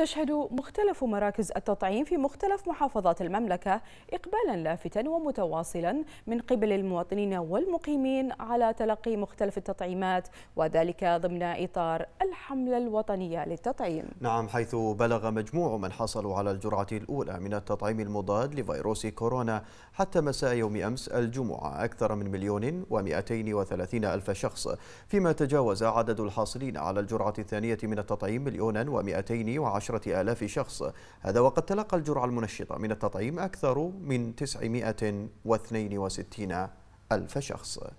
تشهد مختلف مراكز التطعيم في مختلف محافظات المملكة إقبالا لافتا ومتواصلا من قبل المواطنين والمقيمين على تلقي مختلف التطعيمات وذلك ضمن إطار الحملة الوطنية للتطعيم نعم حيث بلغ مجموع من حصلوا على الجرعة الأولى من التطعيم المضاد لفيروس كورونا حتى مساء يوم أمس الجمعة أكثر من مليون ومئتين وثلاثين ألف شخص فيما تجاوز عدد الحاصلين على الجرعة الثانية من التطعيم مليونا ومئتين وعشرة آلاف شخص هذا وقد تلقى الجرعة المنشطة من التطعيم أكثر من وستين ألف شخص